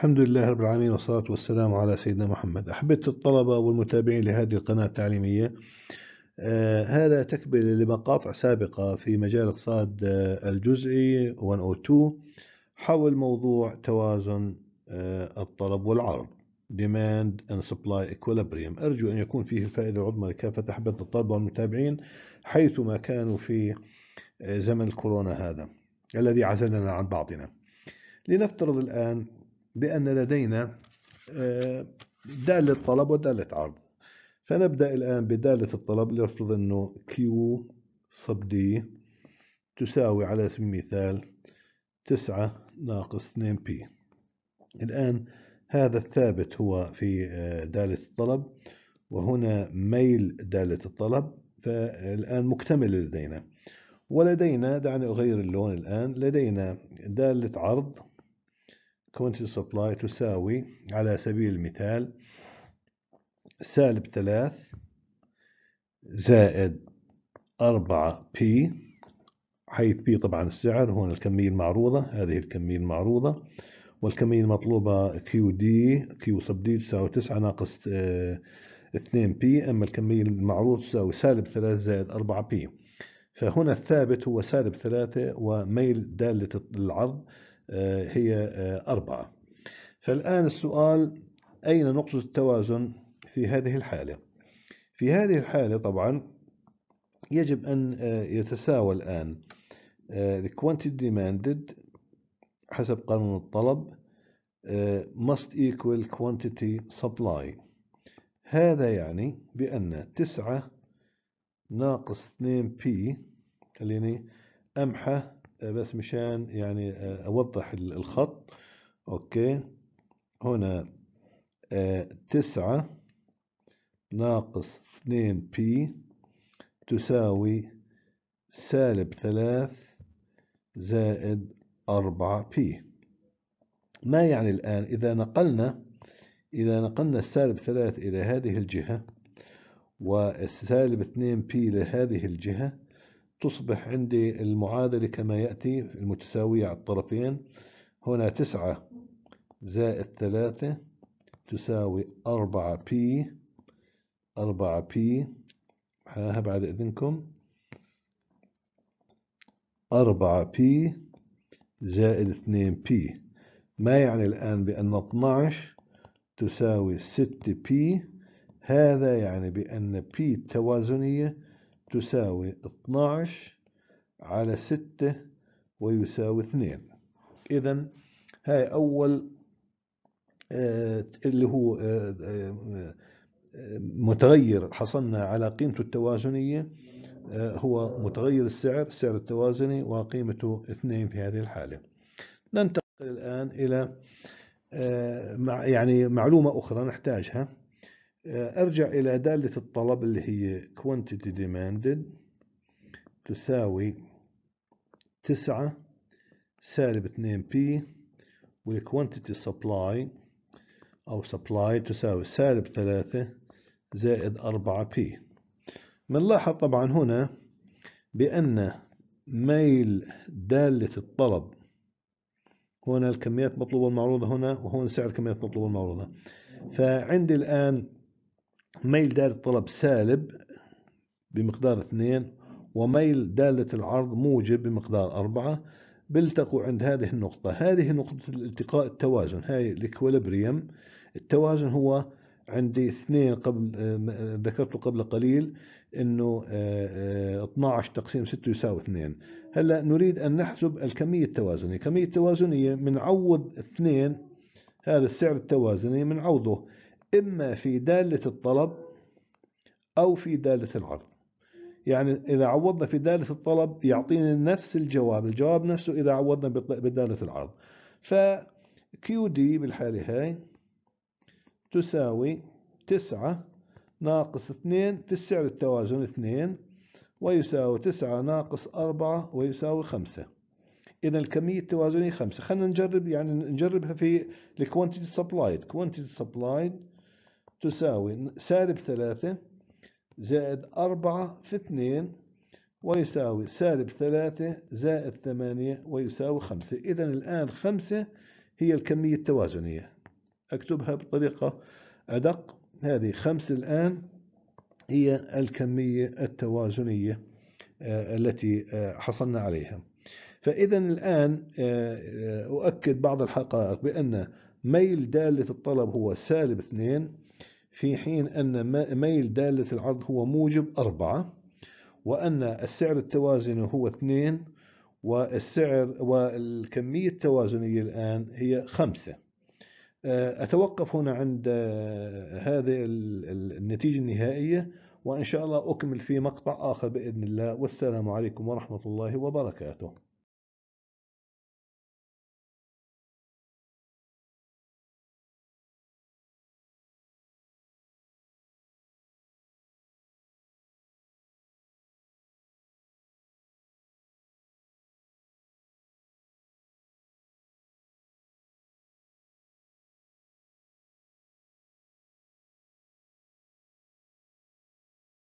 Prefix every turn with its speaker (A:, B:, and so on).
A: الحمد لله رب العالمين والصلاة والسلام على سيدنا محمد أحببت الطلبة والمتابعين لهذه القناة التعليمية آه هذا تكمل لمقاطع سابقة في مجال اقتصاد آه، الجزئي 102 حول موضوع توازن آه الطلب والعرض Demand and Supply Equilibrium أرجو أن يكون فيه الفائدة العظمى لكافة أحببت الطلبة والمتابعين حيثما كانوا في آه، زمن الكورونا هذا الذي عزلنا عن بعضنا لنفترض الآن بأن لدينا آه، دالة طلب ودالة عرض فنبدأ الآن بدالة الطلب لنفرض أنه Q صب D تساوي على سبيل المثال 9 ناقص 2P الآن هذا الثابت هو في آه، دالة الطلب وهنا ميل دالة الطلب فالآن مكتمل لدينا ولدينا دعني أغير اللون الآن لدينا دالة عرض كوانتي سبلاي تساوي على سبيل المثال سالب ثلاث زائد أربعة بي حيث بي طبعا السعر هون الكمية المعروضة هذه الكمية المعروضة والكمية المطلوبة كيو دي كيو سب دي تساوي تسعة ناقص آه، اثنين بي أما الكمية المعروضة تساوي سالب ثلاث زائد أربعة بي فهنا الثابت هو سالب ثلاثة وميل دالة العرض آه، هي آه، أربعة فالآن السؤال أين نقطة التوازن في هذه الحالة في هذه الحالة طبعا يجب أن آه، يتساوى الآن quantity demanded حسب قانون الطلب must equal quantity supply هذا يعني بأن تسعة ناقص 2 p خليني أمحى آه، بس مشان يعني آه، أوضح الخط أوكي هنا آه، تسعة ناقص اثنين بي تساوي سالب ثلاث زائد أربعة بي ما يعني الآن إذا نقلنا إذا نقلنا السالب ثلاث إلى هذه الجهة والسالب اثنين بي لهذه الجهة تصبح عندي المعادلة كما يأتي المتساوية على الطرفين هنا تسعة زائد ثلاثة تساوي أربعة بي أربعة بي ها بعد إذنكم أربعة بي زائد اثنين بي ما يعني الآن بأن 12 تساوي ستة بي هذا يعني بأن بي التوازنية تساوي 12 على 6 ويساوي 2 إذا هاي أول آه، اللي هو آه، آه، متغير حصلنا على قيمته التوازنية هو متغير السعر سعر التوازني وقيمته 2 في هذه الحالة ننتقل الآن إلى يعني معلومة أخرى نحتاجها آه، أرجع إلى دالة الطلب اللي هي quantity demanded تساوي تسعة سالب اثنين بي والquantity supply أو supply تساوي سالب ثلاثة زايد أربعة بي منلاحظ طبعا هنا بأن ميل دالة الطلب هنا الكميات المطلوبة والمعروضة هنا وهنا سعر الكميات المطلوبة والمعروضة فعندي الآن ميل دالة الطلب سالب بمقدار اثنين وميل دالة العرض موجب بمقدار أربعة بيلتقوا عند هذه النقطة هذه نقطة الالتقاء التوازن هاي الإكوليبريم التوازن هو عندي اثنين قبل آه، آه، ذكرته قبل قليل انه 12 آه، تقسيم 6 يساوي 2 هلا نريد ان نحسب الكميه التوازنيه الكميه التوازنيه بنعوض 2 هذا السعر التوازني بنعوضه إما في دالة الطلب أو في دالة العرض يعني إذا عوضنا في دالة الطلب يعطينا نفس الجواب الجواب نفسه إذا عوضنا بدالة العرض ف كيو دي بالحالة هاي تساوي تسعة ناقص اثنين في السعر التوازن اثنين ويساوي تسعة ناقص أربعة ويساوي خمسة إذا الكمية التوازنية خمسة خلينا نجرب يعني نجربها في الكوانتيتي سبلايد كوانتيتي سبلايد تساوي سالب ثلاثة زائد أربعة في اثنين ويساوي سالب ثلاثة زائد ثمانية ويساوي خمسة إذا الآن خمسة هي الكمية التوازنية أكتبها بطريقة أدق هذه خمسة الآن هي الكمية التوازنية آه، التي آه، حصلنا عليها فإذا الآن آه، أؤكد بعض الحقائق بأن ميل دالة الطلب هو سالب 2 في حين أن ميل دالة العرض هو موجب أربعة وأن السعر التوازني هو اثنين والسعر والكمية التوازنية الآن هي خمسة آه، أتوقف هنا عند آه، هذه النتيجة النهائية وإن شاء الله أكمل في مقطع آخر بإذن الله والسلام عليكم ورحمة الله وبركاته